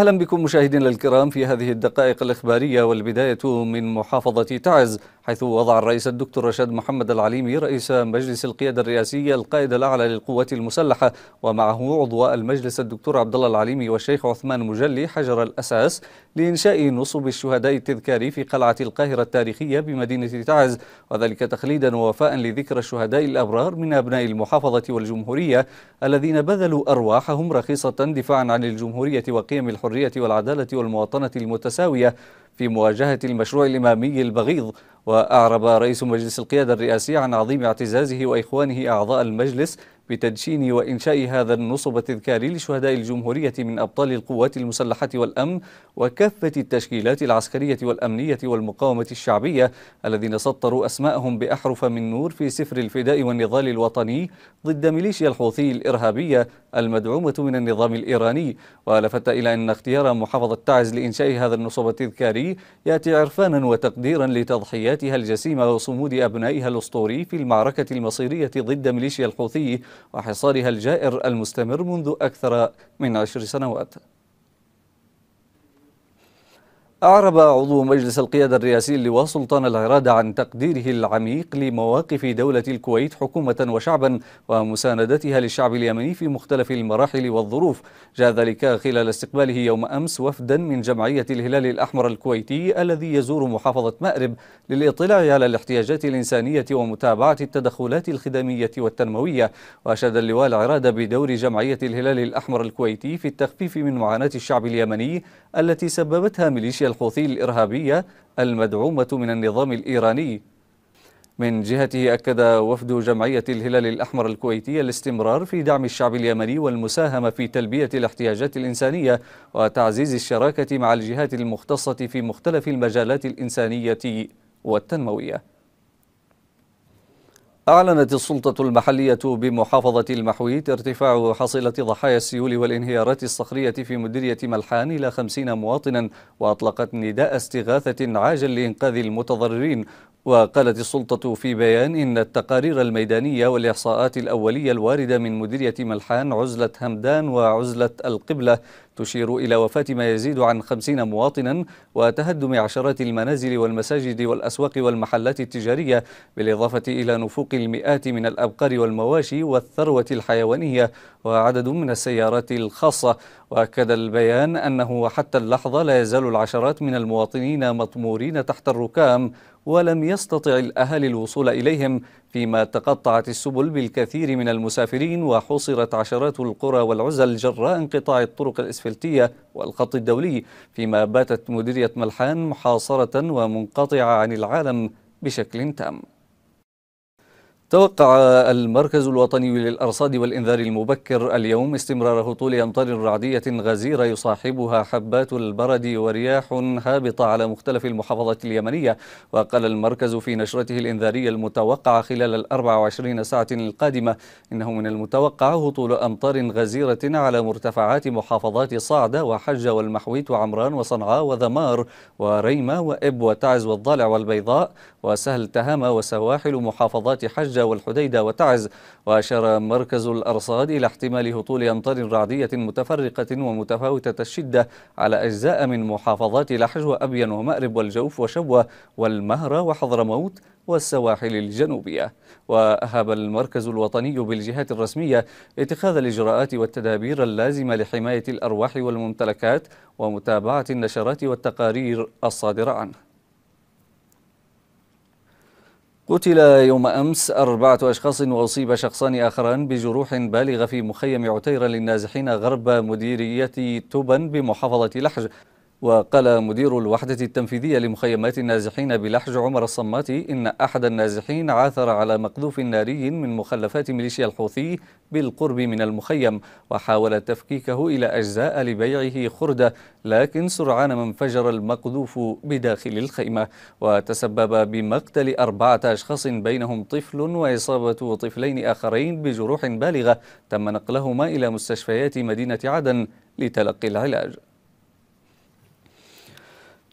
أهلا بكم مشاهدينا الكرام في هذه الدقائق الإخبارية والبداية من محافظة تعز حيث وضع الرئيس الدكتور رشاد محمد العليمي رئيس مجلس القيادة الرئاسية القائد الأعلى للقوات المسلحة ومعه عضو المجلس الدكتور عبد الله العليمي والشيخ عثمان مجلي حجر الأساس لإنشاء نصب الشهداء التذكاري في قلعة القاهرة التاريخية بمدينة تعز وذلك تخليدا ووفاء لذكرى الشهداء الأبرار من أبناء المحافظة والجمهورية الذين بذلوا أرواحهم رخيصة دفاعا عن الجمهورية وقيم الحرية والعدالة والمواطنة المتساوية في مواجهة المشروع الإمامي البغيض وأعرب رئيس مجلس القيادة الرئاسي عن عظيم اعتزازه وإخوانه أعضاء المجلس بتدشين وإنشاء هذا النصب التذكاري لشهداء الجمهورية من أبطال القوات المسلحة والأمن وكافة التشكيلات العسكرية والأمنية والمقاومة الشعبية الذين سطروا أسماءهم بأحرف من نور في سفر الفداء والنضال الوطني ضد ميليشيا الحوثي الإرهابية المدعومة من النظام الإيراني ولفت إلى أن اختيار محافظة تعز لإنشاء هذا النصب التذكاري يأتي عرفانا وتقديرا لتضحياتها الجسيمة وصمود أبنائها الأسطوري في المعركة المصيرية ضد ميليشيا الحوثي وحصارها الجائر المستمر منذ أكثر من عشر سنوات أعرب عضو مجلس القيادة الرئاسي اللواء سلطان العرادة عن تقديره العميق لمواقف دولة الكويت حكومة وشعبا ومساندتها للشعب اليمني في مختلف المراحل والظروف جاء ذلك خلال استقباله يوم أمس وفدا من جمعية الهلال الأحمر الكويتي الذي يزور محافظة مأرب للإطلاع على الاحتياجات الإنسانية ومتابعة التدخلات الخدمية والتنموية وأشاد اللواء العرادة بدور جمعية الهلال الأحمر الكويتي في التخفيف من معاناة الشعب اليمني التي سببتها ميليشيا الحوثي الإرهابية المدعومة من النظام الإيراني من جهته أكد وفد جمعية الهلال الأحمر الكويتي الاستمرار في دعم الشعب اليمني والمساهمة في تلبية الاحتياجات الإنسانية وتعزيز الشراكة مع الجهات المختصة في مختلف المجالات الإنسانية والتنموية أعلنت السلطة المحلية بمحافظة المحويت ارتفاع حصيلة ضحايا السيول والانهيارات الصخرية في مديرية ملحان إلى 50 مواطنا وأطلقت نداء استغاثة عاجل لإنقاذ المتضررين وقالت السلطة في بيان إن التقارير الميدانية والإحصاءات الأولية الواردة من مديرية ملحان عزلة همدان وعزلة القبلة تشير إلى وفاة ما يزيد عن خمسين مواطنا وتهدم عشرات المنازل والمساجد والأسواق والمحلات التجارية بالإضافة إلى نفوق المئات من الأبقار والمواشي والثروة الحيوانية وعدد من السيارات الخاصة وأكد البيان أنه حتى اللحظة لا يزال العشرات من المواطنين مطمورين تحت الركام ولم يستطع الأهالي الوصول إليهم فيما تقطعت السبل بالكثير من المسافرين وحصرت عشرات القرى والعزل جراء انقطاع الطرق الإسفلتية والخط الدولي فيما باتت مديرية ملحان محاصرة ومنقطعة عن العالم بشكل تام توقع المركز الوطني للأرصاد والإنذار المبكر اليوم استمرار هطول أمطار رعدية غزيرة يصاحبها حبات البرد ورياح هابطة على مختلف المحافظات اليمنية وقال المركز في نشرته الإنذارية المتوقعة خلال ال 24 ساعة القادمة إنه من المتوقع هطول أمطار غزيرة على مرتفعات محافظات صعدة وحجة والمحويت وعمران وصنعاء وذمار وريمة وإب وتعز والضالع والبيضاء وسهل تهامة وسواحل محافظات حجة والحديدة وتعز وأشار مركز الأرصاد إلى احتمال هطول أمطار رعدية متفرقة ومتفاوتة الشدة على أجزاء من محافظات لحج وأبين ومأرب والجوف وشبوة والمهرة وحضرموت والسواحل الجنوبية وأهب المركز الوطني بالجهات الرسمية اتخاذ الإجراءات والتدابير اللازمة لحماية الأرواح والممتلكات ومتابعة النشرات والتقارير الصادرة عنه قتل يوم أمس أربعة أشخاص وأصيب شخصان آخران بجروح بالغة في مخيم عتيرة للنازحين غرب مديرية توبن بمحافظة لحج وقال مدير الوحدة التنفيذية لمخيمات النازحين بلحج عمر الصماتي إن أحد النازحين عثر على مقذوف ناري من مخلفات ميليشيا الحوثي بالقرب من المخيم وحاول تفكيكه إلى أجزاء لبيعه خردة لكن سرعان ما انفجر المقذوف بداخل الخيمة وتسبب بمقتل أربعة أشخاص بينهم طفل وإصابة طفلين آخرين بجروح بالغة تم نقلهما إلى مستشفيات مدينة عدن لتلقي العلاج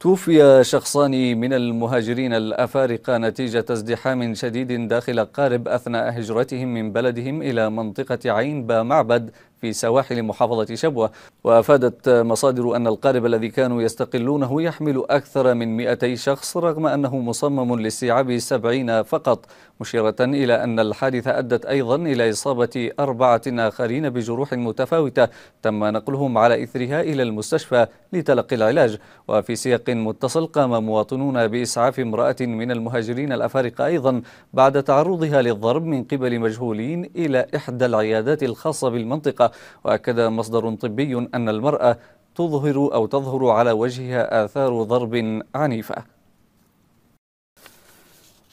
توفي شخصان من المهاجرين الأفارقة نتيجة ازدحام شديد داخل قارب أثناء هجرتهم من بلدهم إلى منطقة عين بامعبد في سواحل محافظة شبوة وأفادت مصادر أن القارب الذي كانوا يستقلونه يحمل أكثر من 200 شخص رغم أنه مصمم لاستيعاب 70 فقط مشيرة إلى أن الحادث أدت أيضا إلى إصابة أربعة آخرين بجروح متفاوتة تم نقلهم على إثرها إلى المستشفى لتلقي العلاج وفي سياق متصل قام مواطنون بإسعاف امرأة من المهاجرين الأفارقة أيضا بعد تعرضها للضرب من قبل مجهولين إلى إحدى العيادات الخاصة بالمنطقة وأكد مصدر طبي أن المرأة تظهر أو تظهر على وجهها آثار ضرب عنيفة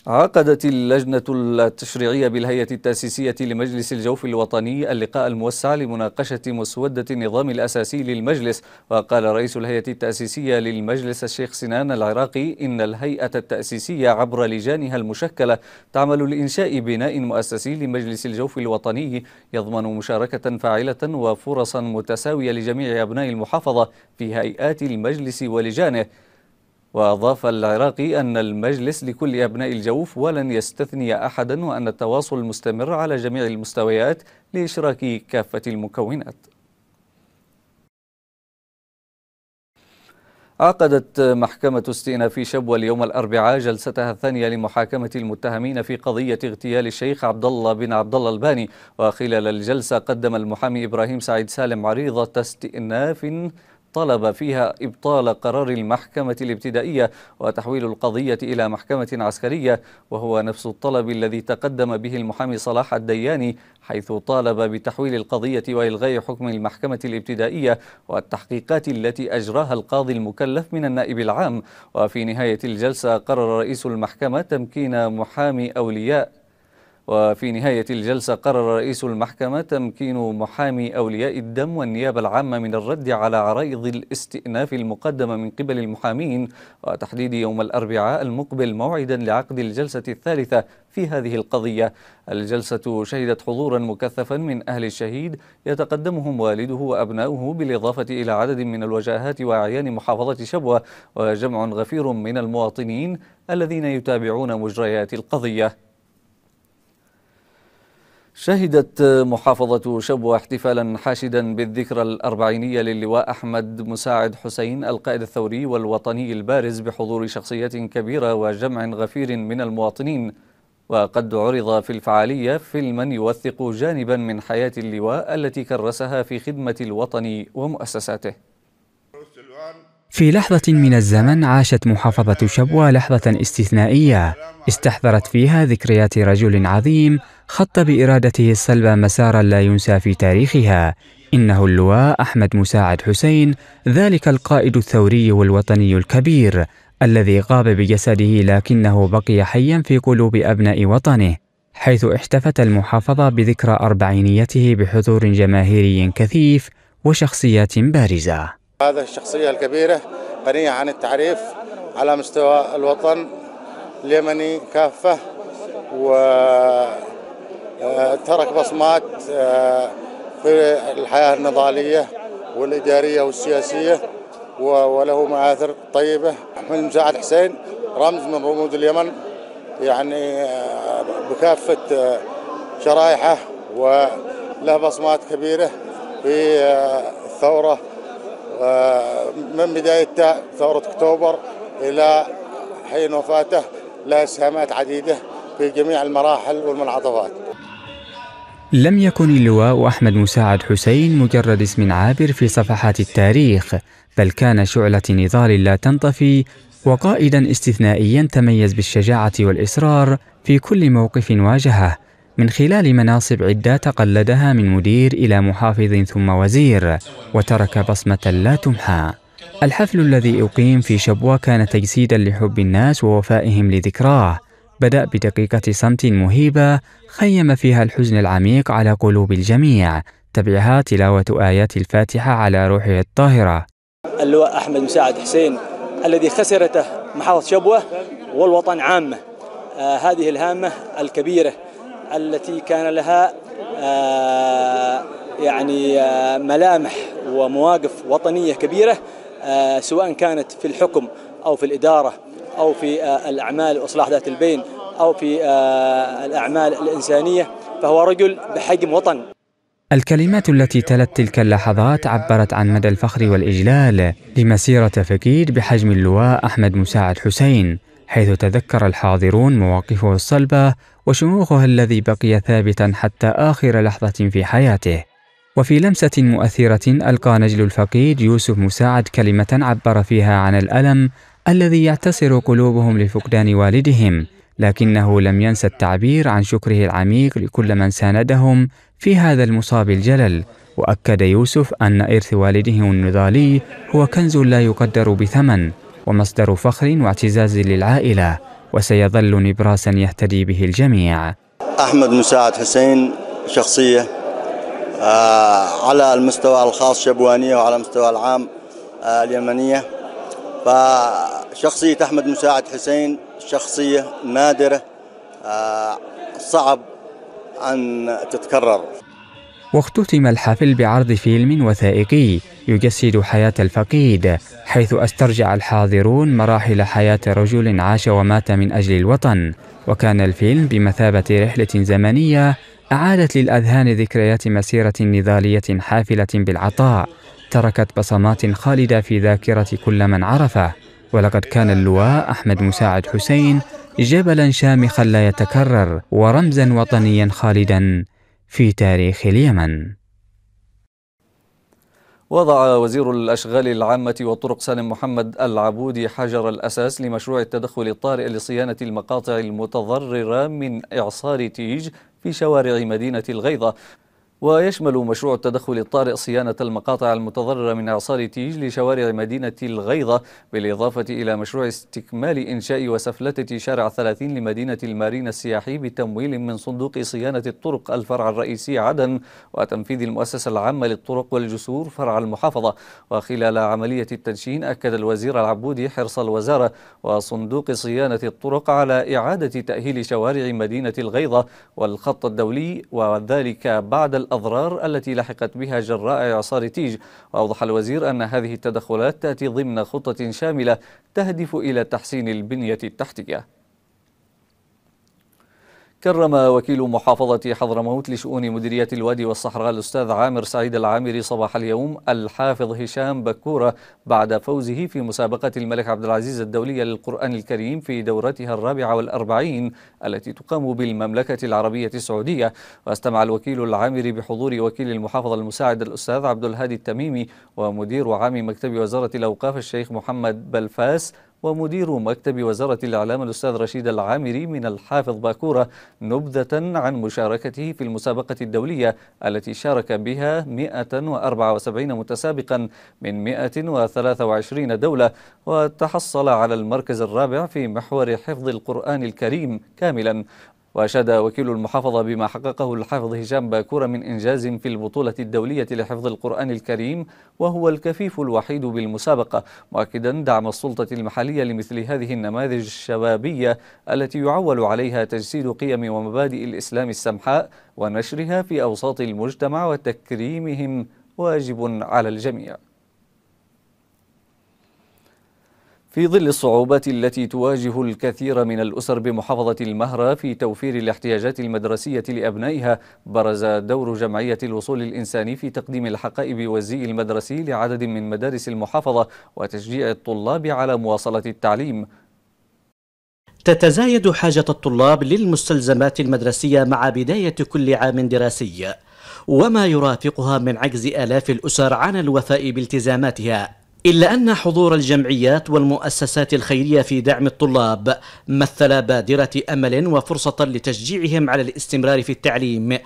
عقدت اللجنة التشريعية بالهيئة التأسيسية لمجلس الجوف الوطني اللقاء الموسع لمناقشة مسودة النظام الأساسي للمجلس وقال رئيس الهيئة التأسيسية للمجلس الشيخ سنان العراقي إن الهيئة التأسيسية عبر لجانها المشكلة تعمل لإنشاء بناء مؤسسي لمجلس الجوف الوطني يضمن مشاركة فاعلة وفرصا متساوية لجميع أبناء المحافظة في هيئات المجلس ولجانه وأضاف العراقي أن المجلس لكل أبناء الجوف ولن يستثني أحدا وأن التواصل المستمر على جميع المستويات لإشراك كافة المكونات عقدت محكمة استئناف شبوة اليوم الأربعاء جلستها الثانية لمحاكمة المتهمين في قضية اغتيال الشيخ عبد الله بن عبد الله الباني وخلال الجلسة قدم المحامي إبراهيم سعيد سالم عريضة استئناف طلب فيها إبطال قرار المحكمة الابتدائية وتحويل القضية إلى محكمة عسكرية وهو نفس الطلب الذي تقدم به المحامي صلاح الدياني حيث طالب بتحويل القضية وإلغاء حكم المحكمة الابتدائية والتحقيقات التي أجراها القاضي المكلف من النائب العام وفي نهاية الجلسة قرر رئيس المحكمة تمكين محامي أولياء وفي نهاية الجلسة قرر رئيس المحكمة تمكين محامي أولياء الدم والنيابة العامة من الرد على عرائض الاستئناف المقدمة من قبل المحامين وتحديد يوم الأربعاء المقبل موعدا لعقد الجلسة الثالثة في هذه القضية الجلسة شهدت حضورا مكثفا من أهل الشهيد يتقدمهم والده وأبناؤه بالإضافة إلى عدد من الوجاهات وأعيان محافظة شبوة وجمع غفير من المواطنين الذين يتابعون مجريات القضية شهدت محافظة شبوة احتفالا حاشدا بالذكرى الأربعينية للواء أحمد مساعد حسين القائد الثوري والوطني البارز بحضور شخصيات كبيرة وجمع غفير من المواطنين وقد عرض في الفعالية فيلما يوثق جانبا من حياة اللواء التي كرسها في خدمة الوطن ومؤسساته في لحظة من الزمن عاشت محافظة شبوة لحظة استثنائية استحضرت فيها ذكريات رجل عظيم خط بإرادته الصلبة مسارا لا ينسى في تاريخها إنه اللواء أحمد مساعد حسين ذلك القائد الثوري والوطني الكبير الذي غاب بجسده لكنه بقي حيا في قلوب أبناء وطنه حيث احتفت المحافظة بذكرى أربعينيته بحضور جماهيري كثيف وشخصيات بارزة هذا الشخصية الكبيرة غنية عن التعريف على مستوى الوطن اليمني كافة وترك آه، بصمات آه، في الحياة النضالية والإدارية والسياسية وله مآثر طيبة أحمد مساعد حسين رمز من رموز اليمن يعني آه، بكافة شرائحه وله بصمات كبيرة في الثورة آه، من بداية ثورة أكتوبر إلى حين وفاته له إسهامات عديدة في جميع المراحل والمنعطفات لم يكن اللواء أحمد مساعد حسين مجرد اسم عابر في صفحات التاريخ بل كان شعلة نضال لا تنطفي وقائدا استثنائيا تميز بالشجاعة والإصرار في كل موقف واجهه من خلال مناصب عدة تقلدها من مدير إلى محافظ ثم وزير وترك بصمة لا تمحى الحفل الذي أقيم في شبوة كان تجسيدا لحب الناس ووفائهم لذكراه بدأ بدقيقة صمت مهيبة خيم فيها الحزن العميق على قلوب الجميع تبعها تلاوة آيات الفاتحة على روحه الطاهرة اللواء أحمد مساعد حسين الذي خسرته محافظة شبوة والوطن عامة آه هذه الهامة الكبيرة التي كان لها آه، يعني آه، ملامح ومواقف وطنية كبيرة آه، سواء كانت في الحكم أو في الإدارة أو في الأعمال وإصلاح ذات البين أو في الأعمال الإنسانية فهو رجل بحجم وطن الكلمات التي تلت تلك اللحظات عبرت عن مدى الفخر والإجلال لمسيرة فكير بحجم اللواء أحمد مساعد حسين حيث تذكر الحاضرون مواقفه الصلبة وشموخه الذي بقي ثابتا حتى آخر لحظة في حياته وفي لمسة مؤثرة ألقى نجل الفقيد يوسف مساعد كلمة عبر فيها عن الألم الذي يعتصر قلوبهم لفقدان والدهم لكنه لم ينسى التعبير عن شكره العميق لكل من ساندهم في هذا المصاب الجلل وأكد يوسف أن إرث والده النضالي هو كنز لا يقدر بثمن ومصدر فخر واعتزاز للعائلة وسيظل نبراسا يهتدي به الجميع أحمد مساعد حسين شخصية آه، على المستوى الخاص شبوانية وعلى المستوى العام آه، اليمنية فشخصية أحمد مساعد حسين شخصية نادرة آه، صعب أن تتكرر واختتم الحفل بعرض فيلم وثائقي يجسد حياة الفقيد حيث أسترجع الحاضرون مراحل حياة رجل عاش ومات من أجل الوطن وكان الفيلم بمثابة رحلة زمنية أعادت للأذهان ذكريات مسيرة نضالية حافلة بالعطاء تركت بصمات خالدة في ذاكرة كل من عرفه ولقد كان اللواء أحمد مساعد حسين جبلا شامخا لا يتكرر ورمزا وطنيا خالدا في تاريخ اليمن وضع وزير الأشغال العامة والطرق سالم محمد العبودي حجر الأساس لمشروع التدخل الطارئ لصيانة المقاطع المتضررة من إعصار تيج في شوارع مدينة الغيضة ويشمل مشروع التدخل الطارئ صيانة المقاطع المتضررة من إعصار تيج لشوارع مدينة الغيضة بالإضافة إلى مشروع استكمال إنشاء وسفلتة شارع 30 لمدينة المارين السياحي بتمويل من صندوق صيانة الطرق الفرع الرئيسي عدن وتنفيذ المؤسسة العامة للطرق والجسور فرع المحافظة وخلال عملية التدشين أكد الوزير العبودي حرص الوزارة وصندوق صيانة الطرق على إعادة تأهيل شوارع مدينة الغيضة والخط الدولي وذلك بعد الأضرار التي لحقت بها جراء إعصار تيج وأوضح الوزير أن هذه التدخلات تأتي ضمن خطة شاملة تهدف إلى تحسين البنية التحتية كرم وكيل محافظة حضرموت لشؤون مديرية الوادي والصحراء الأستاذ عامر سعيد العامري صباح اليوم الحافظ هشام بكورة بعد فوزه في مسابقة الملك عبد العزيز الدولية للقرآن الكريم في دورتها الرابعة والأربعين التي تقام بالمملكة العربية السعودية واستمع الوكيل العامري بحضور وكيل المحافظة المساعد الأستاذ عبد الهادي التميمي ومدير عام مكتب وزارة الأوقاف الشيخ محمد بلفاس ومدير مكتب وزارة الإعلام الأستاذ رشيد العامري من الحافظ باكورة نبذة عن مشاركته في المسابقة الدولية التي شارك بها 174 متسابقا من 123 دولة وتحصل على المركز الرابع في محور حفظ القرآن الكريم كاملا وأشاد وكيل المحافظة بما حققه الحافظ هشام باكورة من إنجاز في البطولة الدولية لحفظ القرآن الكريم وهو الكفيف الوحيد بالمسابقة مؤكدا دعم السلطة المحلية لمثل هذه النماذج الشبابية التي يعول عليها تجسيد قيم ومبادئ الإسلام السمحاء ونشرها في أوساط المجتمع وتكريمهم واجب على الجميع في ظل الصعوبات التي تواجه الكثير من الأسر بمحافظة المهرة في توفير الاحتياجات المدرسية لأبنائها برز دور جمعية الوصول الإنساني في تقديم الحقائب والزي المدرسي لعدد من مدارس المحافظة وتشجيع الطلاب على مواصلة التعليم تتزايد حاجة الطلاب للمستلزمات المدرسية مع بداية كل عام دراسي وما يرافقها من عجز آلاف الأسر عن الوفاء بالتزاماتها إلا أن حضور الجمعيات والمؤسسات الخيرية في دعم الطلاب مثل بادرة أمل وفرصة لتشجيعهم على الاستمرار في التعليم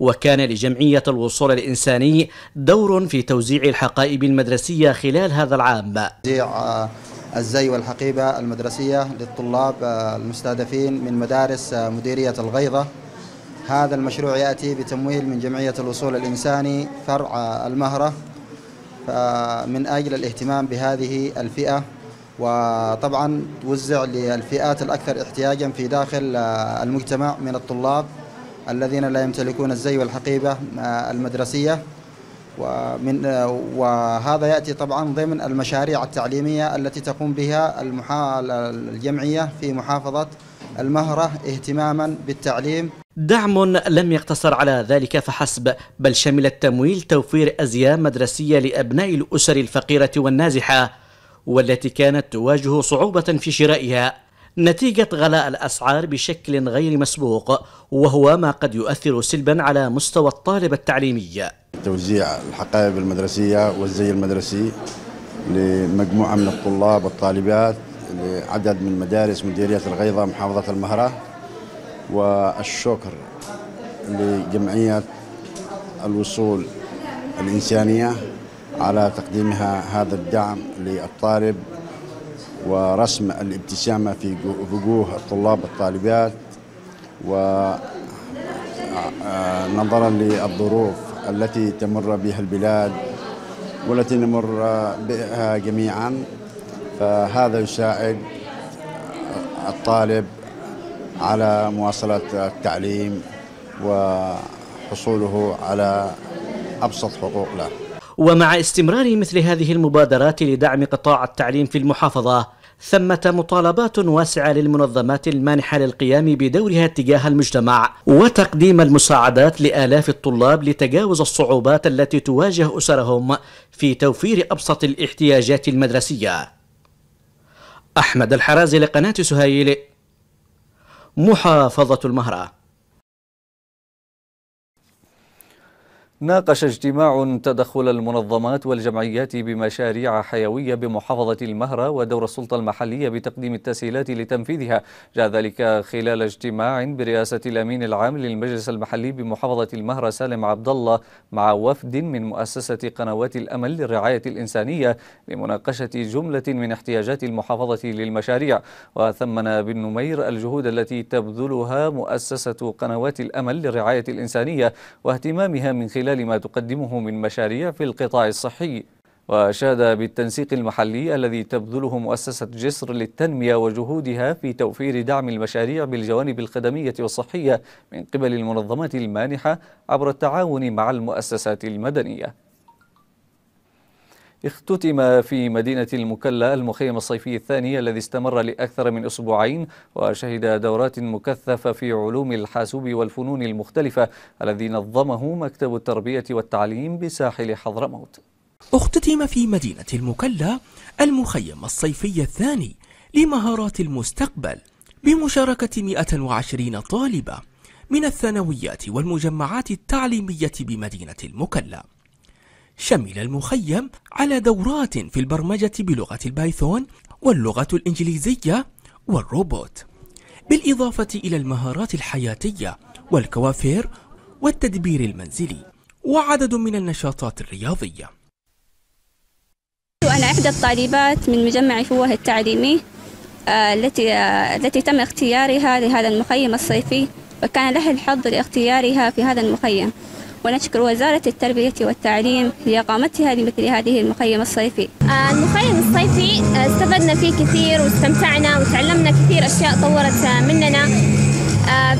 وكان لجمعية الوصول الإنساني دور في توزيع الحقائب المدرسية خلال هذا العام توزيع آه، الزي والحقيبة المدرسية للطلاب آه، المستهدفين من مدارس آه، مديرية الغيضة هذا المشروع يأتي بتمويل من جمعية الوصول الإنساني فرع المهرة من أجل الاهتمام بهذه الفئة وطبعا توزع للفئات الأكثر احتياجا في داخل آه، المجتمع من الطلاب الذين لا يمتلكون الزي والحقيبة آه، المدرسية ومن آه، وهذا يأتي طبعا ضمن المشاريع التعليمية التي تقوم بها الجمعية في محافظة المهرة اهتماما بالتعليم دعم لم يقتصر على ذلك فحسب بل شمل التمويل توفير أزياء مدرسية لأبناء الأسر الفقيرة والنازحة والتي كانت تواجه صعوبة في شرائها نتيجة غلاء الأسعار بشكل غير مسبوق وهو ما قد يؤثر سلبا على مستوى الطالب التعليمي توزيع الحقائب المدرسية والزي المدرسي لمجموعة من الطلاب والطالبات لعدد من مدارس مديرية الغيضة محافظة المهرة والشكر لجمعية الوصول الإنسانية على تقديمها هذا الدعم للطالب ورسم الابتسامة في وجوه الطلاب والطالبات ونظرا آه، للظروف التي تمر بها البلاد والتي نمر بها جميعا فهذا يساعد الطالب على مواصلة التعليم وحصوله على أبسط حقوق له ومع استمرار مثل هذه المبادرات لدعم قطاع التعليم في المحافظة ثمة مطالبات واسعة للمنظمات المانحة للقيام بدورها تجاه المجتمع وتقديم المساعدات لآلاف الطلاب لتجاوز الصعوبات التي تواجه أسرهم في توفير أبسط الاحتياجات المدرسية أحمد الحرازي لقناة سهيل محافظة المهرة ناقش اجتماع تدخل المنظمات والجمعيات بمشاريع حيوية بمحافظة المهرة ودور السلطة المحلية بتقديم التسهيلات لتنفيذها جاء ذلك خلال اجتماع برئاسة الأمين العام للمجلس المحلي بمحافظة المهرة سالم عبد الله مع وفد من مؤسسة قنوات الأمل للرعاية الإنسانية لمناقشة جملة من احتياجات المحافظة للمشاريع وثمن بن نمير الجهود التي تبذلها مؤسسة قنوات الأمل للرعاية الإنسانية واهتمامها من خلال لما تقدمه من مشاريع في القطاع الصحي وأشاد بالتنسيق المحلي الذي تبذله مؤسسة جسر للتنمية وجهودها في توفير دعم المشاريع بالجوانب الخدمية والصحية من قبل المنظمات المانحة عبر التعاون مع المؤسسات المدنية اختتم في مدينة المكلا المخيم الصيفي الثاني الذي استمر لأكثر من أسبوعين وشهد دورات مكثفة في علوم الحاسوب والفنون المختلفة الذي نظمه مكتب التربية والتعليم بساحل حضرموت اختتم في مدينة المكلا المخيم الصيفي الثاني لمهارات المستقبل بمشاركة 120 طالبة من الثانويات والمجمعات التعليمية بمدينة المكلا شمل المخيم على دورات في البرمجة بلغة البايثون واللغة الإنجليزية والروبوت بالإضافة إلى المهارات الحياتية والكوافير والتدبير المنزلي وعدد من النشاطات الرياضية أنا إحدى الطالبات من مجمع فوه التعليمي آه، التي آه، التي تم اختيارها لهذا المخيم الصيفي وكان لها الحظ لاختيارها في هذا المخيم ونشكر وزارة التربية والتعليم لإقامتها لمثل هذه المخيم الصيفي آه، المخيم الصيفي آه، استفدنا فيه كثير واستمتعنا وتعلمنا كثير أشياء طورت آه، مننا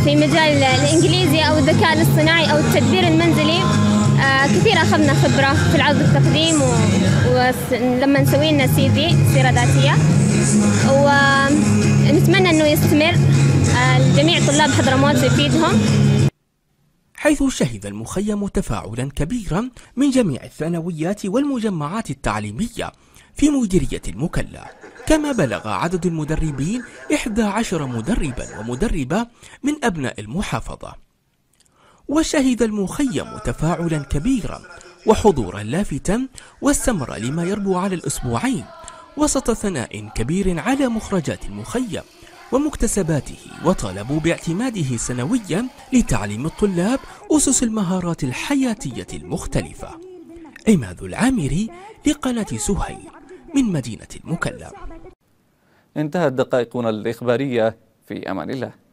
في مجال الإنجليزي أو الذكاء الاصطناعي أو التدبير المنزلي كثير أخذنا خبرة في العرض التقديم ولما نسوي لنا سي في سيرة ذاتية ونتمنى أنه يستمر جميع طلاب حضرموت يفيدهم حيث شهد المخيم تفاعلا كبيرا من جميع الثانويات والمجمعات التعليمية في مديرية المكلا كما بلغ عدد المدربين 11 مدربا ومدربة من أبناء المحافظة وشهد المخيم تفاعلا كبيرا وحضورا لافتا واستمر لما يربو على الأسبوعين وسط ثناء كبير على مخرجات المخيم ومكتسباته وطالبوا باعتماده سنويا لتعليم الطلاب أسس المهارات الحياتية المختلفة عماد العامري لقناة سهيل من مدينة المكلا انتهت دقائقنا الإخبارية في أمان الله